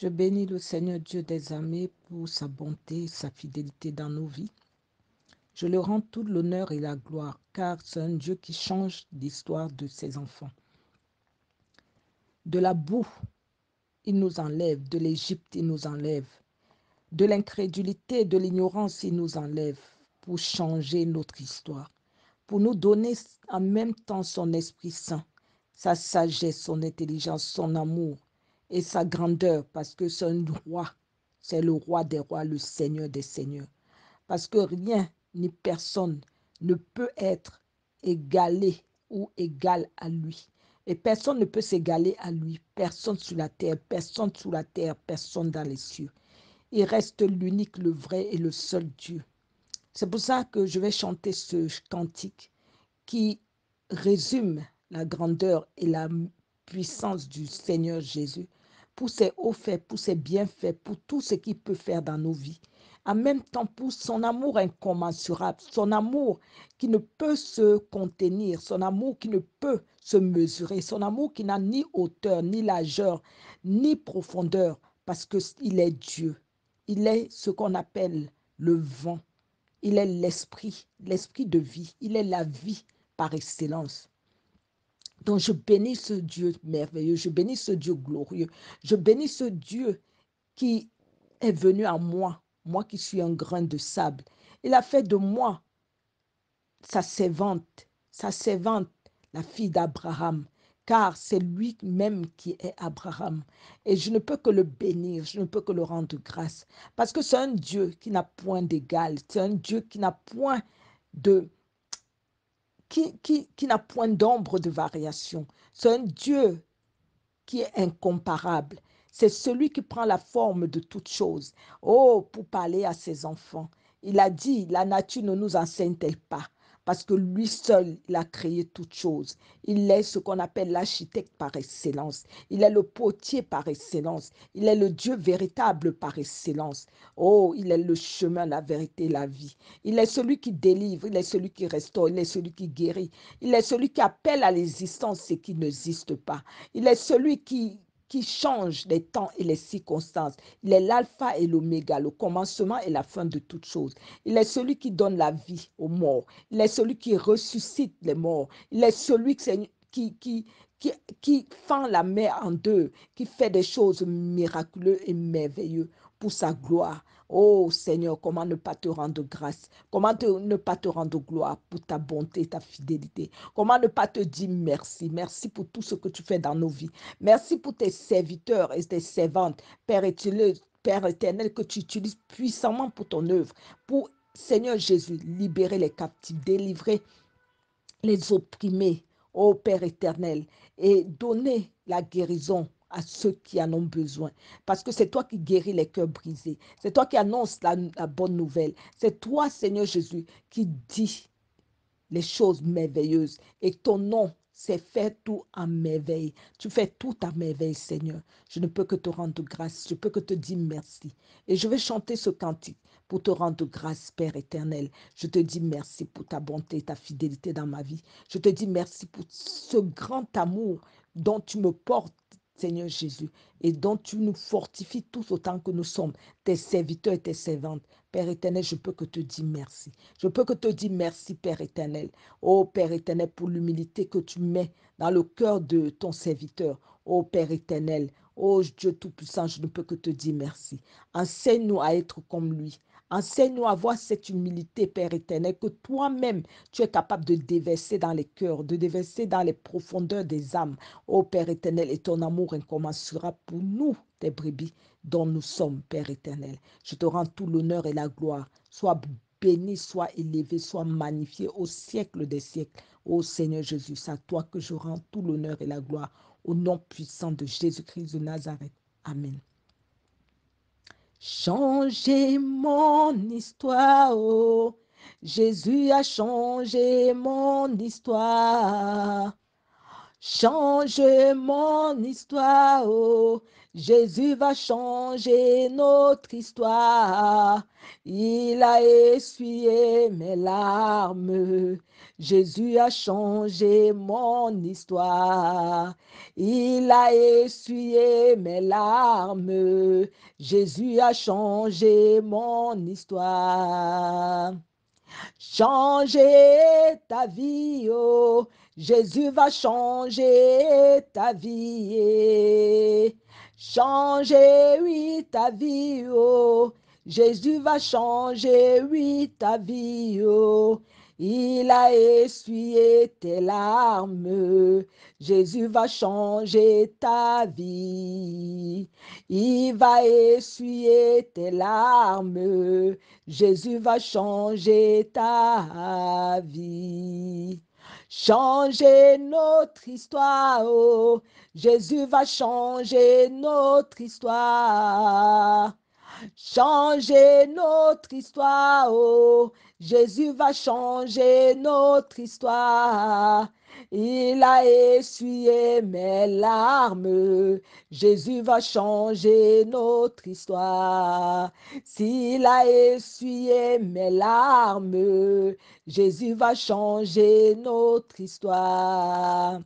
Je bénis le Seigneur Dieu des armées pour sa bonté, sa fidélité dans nos vies. Je le rends tout l'honneur et la gloire, car c'est un Dieu qui change l'histoire de ses enfants. De la boue, il nous enlève, de l'Égypte, il nous enlève, de l'incrédulité, de l'ignorance, il nous enlève pour changer notre histoire, pour nous donner en même temps son Esprit Saint, sa sagesse, son intelligence, son amour, et sa grandeur, parce que c'est un roi, c'est le roi des rois, le Seigneur des seigneurs. Parce que rien ni personne ne peut être égalé ou égal à lui. Et personne ne peut s'égaler à lui, personne sur la terre, personne sous la terre, personne dans les cieux. Il reste l'unique, le vrai et le seul Dieu. C'est pour ça que je vais chanter ce cantique qui résume la grandeur et la puissance du Seigneur Jésus pour ses hauts faits, pour ses bienfaits, pour tout ce qu'il peut faire dans nos vies. En même temps, pour son amour incommensurable, son amour qui ne peut se contenir, son amour qui ne peut se mesurer, son amour qui n'a ni hauteur, ni largeur, ni profondeur, parce qu'il est Dieu. Il est ce qu'on appelle le vent. Il est l'esprit, l'esprit de vie. Il est la vie par excellence. Donc je bénis ce Dieu merveilleux, je bénis ce Dieu glorieux, je bénis ce Dieu qui est venu à moi, moi qui suis un grain de sable. Il a fait de moi sa servante, sa servante, la fille d'Abraham, car c'est lui-même qui est Abraham. Et je ne peux que le bénir, je ne peux que le rendre grâce, parce que c'est un Dieu qui n'a point d'égal, c'est un Dieu qui n'a point de qui, n'a point d'ombre de variation. C'est un Dieu qui est incomparable. C'est celui qui prend la forme de toute chose. Oh, pour parler à ses enfants, il a dit, la nature ne nous enseigne-t-elle pas parce que lui seul, il a créé toutes choses. Il est ce qu'on appelle l'architecte par excellence. Il est le potier par excellence. Il est le Dieu véritable par excellence. Oh, il est le chemin, la vérité, la vie. Il est celui qui délivre, il est celui qui restaure, il est celui qui guérit. Il est celui qui appelle à l'existence ce qui n'existe pas. Il est celui qui, qui change les temps et les circonstances. Il est l'alpha et l'oméga, le commencement et la fin de toutes choses. Il est celui qui donne la vie aux morts. Il est celui qui ressuscite les morts. Il est celui qui, qui fend la mer en deux, qui fait des choses miraculeuses et merveilleuses pour sa gloire. Oh Seigneur, comment ne pas te rendre grâce Comment ne pas te rendre gloire pour ta bonté, ta fidélité Comment ne pas te dire merci Merci pour tout ce que tu fais dans nos vies. Merci pour tes serviteurs et tes servantes, Père éternel, Père éternel que tu utilises puissamment pour ton œuvre, pour Seigneur Jésus, libérer les captifs, délivrer les opprimés, ô Père éternel, et donner la guérison à ceux qui en ont besoin. Parce que c'est toi qui guéris les cœurs brisés. C'est toi qui annonces la, bonne nouvelle. C'est toi, Seigneur Jésus, qui dis les choses merveilleuses. Et ton nom, c'est fait tout à merveille. Tu fais tout à merveille, Seigneur. Je ne peux que te rendre grâce. Je peux que te dire merci. Et je vais chanter ce cantique pour te rendre grâce, Père éternel. Je te dis merci pour ta bonté, ta fidélité dans ma vie. Je te dis merci pour ce grand amour dont tu me portes Seigneur Jésus, et dont tu nous fortifies tous autant que nous sommes, tes serviteurs et tes servantes. Père éternel, je peux que te dire merci. Je peux que te dire merci, Père éternel. Ô Père éternel, pour l'humilité que tu mets dans le cœur de ton serviteur. Ô Père éternel, oh Dieu Tout-Puissant, je ne peux que te dire merci. Enseigne-nous à être comme lui. Enseigne-nous à avoir cette humilité, Père éternel, que toi-même, tu es capable de déverser dans les cœurs, de déverser dans les profondeurs des âmes. Ô Père éternel, et ton amour incommensurable pour nous, tes brebis, dont nous sommes, Père éternel. Je te rends tout l'honneur et la gloire. Sois béni, sois élevé, sois magnifié au siècle des siècles. Ô Seigneur Jésus, c'est à toi que je rends tout l'honneur et la gloire. Au nom puissant de Jésus-Christ de Nazareth. Amen. Changez mon histoire, oh. Jésus a changé mon histoire. Change mon histoire, oh. Jésus va changer notre histoire. Il a essuyé mes larmes. Jésus a changé mon histoire. Il a essuyé mes larmes. Jésus a changé mon histoire. Changer ta vie, oh, Jésus va changer ta vie. Eh. Changer, oui, ta vie, oh, Jésus va changer, oui, ta vie, oh. Il a essuyé tes larmes. Jésus va changer ta vie. Il va essuyer tes larmes. Jésus va changer ta vie. Changer notre histoire, oh. Jésus va changer notre histoire changer notre histoire. Oh, Jésus va changer notre histoire. Il a essuyé mes larmes. Jésus va changer notre histoire. S'il a essuyé mes larmes, Jésus va changer notre histoire.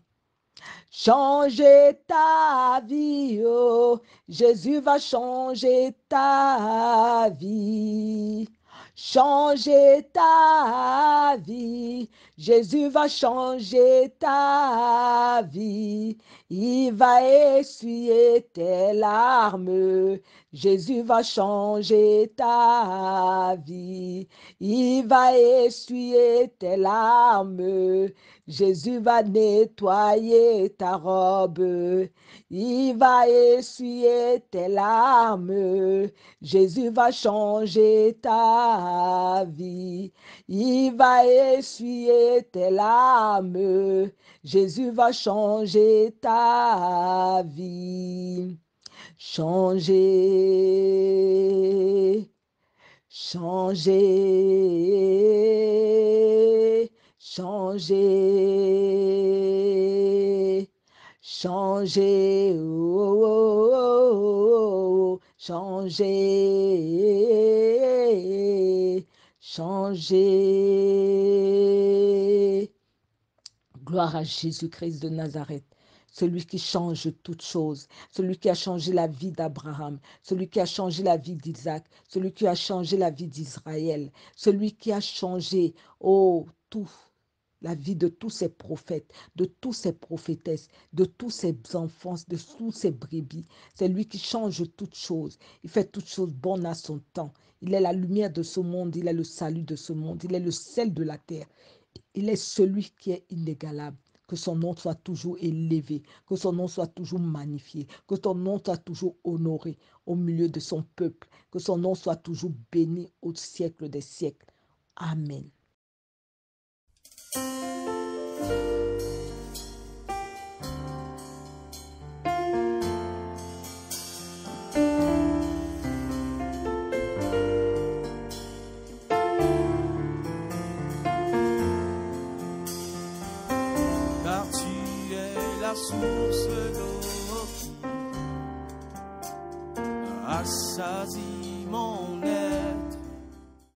Change ta vie, oh, Jésus va changer ta vie. Changer ta vie, Jésus va changer ta vie. Il va essuyer tes larmes. Jésus va changer ta vie. Il va essuyer tes larmes. Jésus va nettoyer ta robe. Il va essuyer tes larmes. Jésus va changer ta vie. Il va essuyer telle âme. Jésus va changer ta vie. Changer. Changer. Changer. Changer. Oh, changer changer Gloire à Jésus-Christ de Nazareth celui qui change toutes choses, celui qui a changé la vie d'Abraham, celui qui a changé la vie d'Isaac, celui qui a changé la vie d'Israël, celui qui a changé, oh, tout, la vie de tous ces prophètes, de tous ces prophétesses, de tous ces enfants, de tous ces brebis. C'est lui qui change toutes choses. Il fait toutes choses bonnes à son temps. Il est la lumière de ce monde, il est le salut de ce monde, il est le sel de la terre. Il est celui qui est inégalable. Que son nom soit toujours élevé, que son nom soit toujours magnifié, que son nom soit toujours honoré au milieu de son peuple, que son nom soit toujours béni au siècle des siècles. Amen.